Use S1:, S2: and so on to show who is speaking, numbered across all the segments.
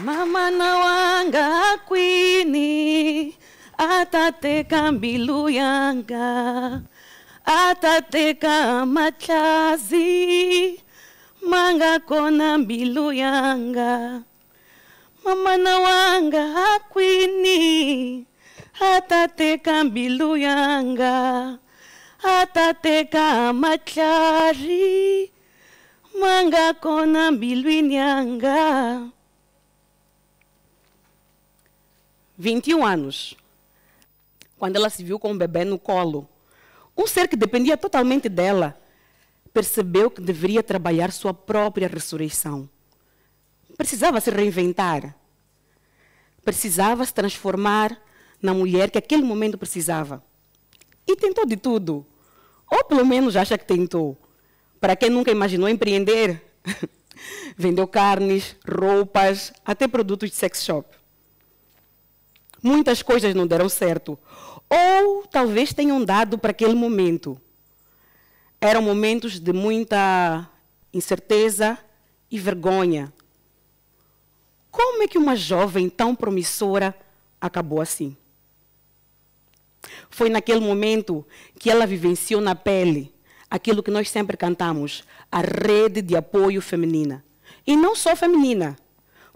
S1: Mama na wanga kwini atate kambilu yanga atate kamachazi manga kona mbilu yanga mama na wanga kwini atate kambilu yanga atate kamachari manga kona mbilu yanga 21 anos, quando ela se viu com o bebê no colo. Um ser que dependia totalmente dela percebeu que deveria trabalhar sua própria ressurreição. Precisava se reinventar. Precisava se transformar na mulher que aquele momento precisava. E tentou de tudo. Ou pelo menos acha que tentou. Para quem nunca imaginou empreender, vendeu carnes, roupas, até produtos de sex shop. Muitas coisas não deram certo. Ou talvez tenham dado para aquele momento. Eram momentos de muita incerteza e vergonha. Como é que uma jovem tão promissora acabou assim? Foi naquele momento que ela vivenciou na pele aquilo que nós sempre cantamos, a rede de apoio feminina. E não só feminina,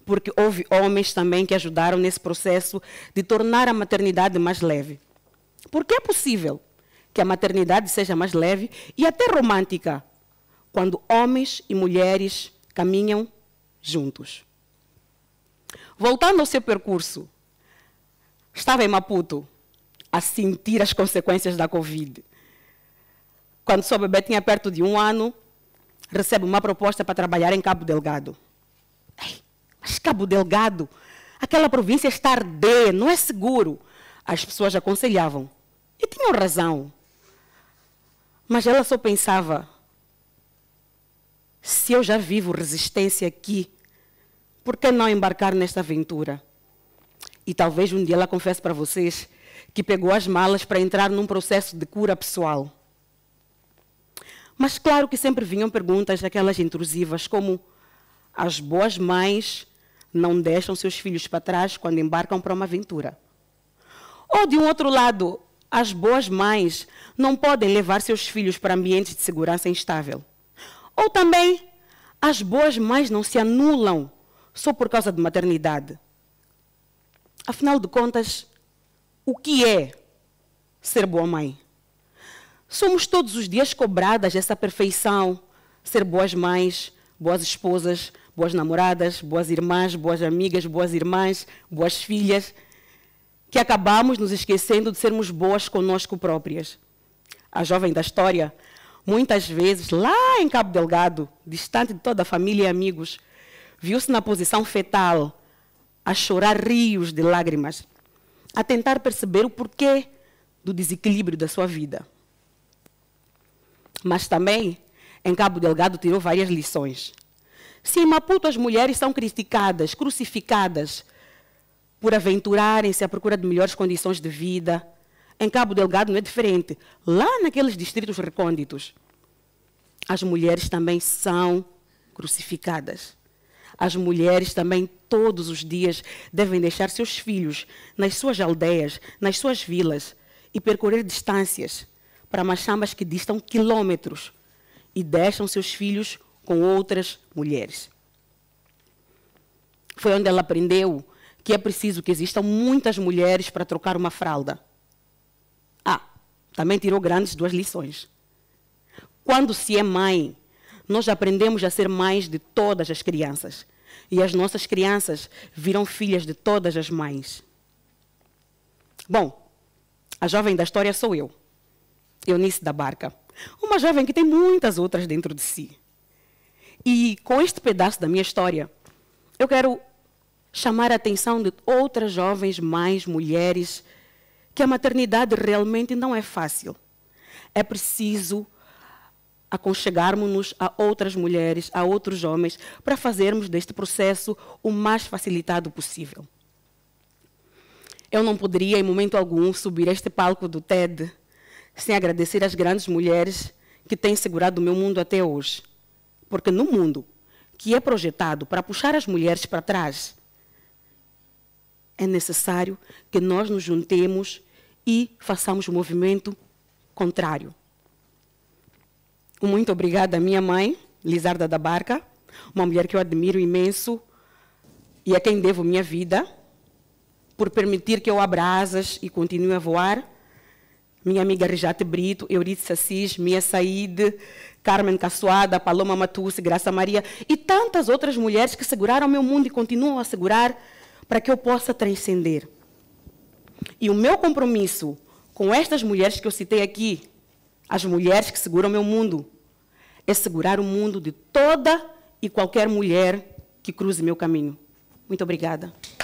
S1: porque houve homens também que ajudaram nesse processo de tornar a maternidade mais leve. Porque é possível que a maternidade seja mais leve e até romântica quando homens e mulheres caminham juntos. Voltando ao seu percurso, estava em Maputo a sentir as consequências da Covid. Quando sua bebê tinha perto de um ano, recebe uma proposta para trabalhar em Cabo Delgado. Mas Cabo Delgado, aquela província está arder, não é seguro. As pessoas aconselhavam. E tinham razão. Mas ela só pensava: se eu já vivo resistência aqui, por que não embarcar nesta aventura? E talvez um dia ela confesse para vocês que pegou as malas para entrar num processo de cura pessoal. Mas claro que sempre vinham perguntas daquelas intrusivas, como as boas mães não deixam seus filhos para trás quando embarcam para uma aventura. Ou, de um outro lado, as boas mães não podem levar seus filhos para ambientes de segurança instável. Ou também, as boas mães não se anulam só por causa de maternidade. Afinal de contas, o que é ser boa mãe? Somos todos os dias cobradas essa perfeição, ser boas mães, boas esposas, boas namoradas, boas irmãs, boas amigas, boas irmãs, boas filhas, que acabamos nos esquecendo de sermos boas conosco próprias. A jovem da história, muitas vezes, lá em Cabo Delgado, distante de toda a família e amigos, viu-se na posição fetal, a chorar rios de lágrimas, a tentar perceber o porquê do desequilíbrio da sua vida. Mas também, em Cabo Delgado, tirou várias lições se em Maputo as mulheres são criticadas, crucificadas, por aventurarem-se à procura de melhores condições de vida, em Cabo Delgado não é diferente. Lá naqueles distritos recônditos, as mulheres também são crucificadas. As mulheres também todos os dias devem deixar seus filhos nas suas aldeias, nas suas vilas e percorrer distâncias para machambas que distam quilômetros e deixam seus filhos com outras mulheres. Foi onde ela aprendeu que é preciso que existam muitas mulheres para trocar uma fralda. Ah, também tirou grandes duas lições. Quando se é mãe, nós aprendemos a ser mães de todas as crianças. E as nossas crianças viram filhas de todas as mães. Bom, a jovem da história sou eu, Eunice da Barca. Uma jovem que tem muitas outras dentro de si. E com este pedaço da minha história, eu quero chamar a atenção de outras jovens mães, mulheres, que a maternidade realmente não é fácil. É preciso aconchegarmos-nos a outras mulheres, a outros homens, para fazermos deste processo o mais facilitado possível. Eu não poderia, em momento algum, subir este palco do TED sem agradecer as grandes mulheres que têm segurado o meu mundo até hoje. Porque no mundo que é projetado para puxar as mulheres para trás, é necessário que nós nos juntemos e façamos o um movimento contrário. Muito obrigada à minha mãe, Lizarda da Barca, uma mulher que eu admiro imenso e a quem devo minha vida, por permitir que eu abra asas e continue a voar minha amiga Rijate Brito, Euridice Assis, Mia Said, Carmen Caçoada, Paloma Matusse, Graça Maria e tantas outras mulheres que seguraram meu mundo e continuam a segurar para que eu possa transcender. E o meu compromisso com estas mulheres que eu citei aqui, as mulheres que seguram meu mundo, é segurar o mundo de toda e qualquer mulher que cruze meu caminho. Muito obrigada.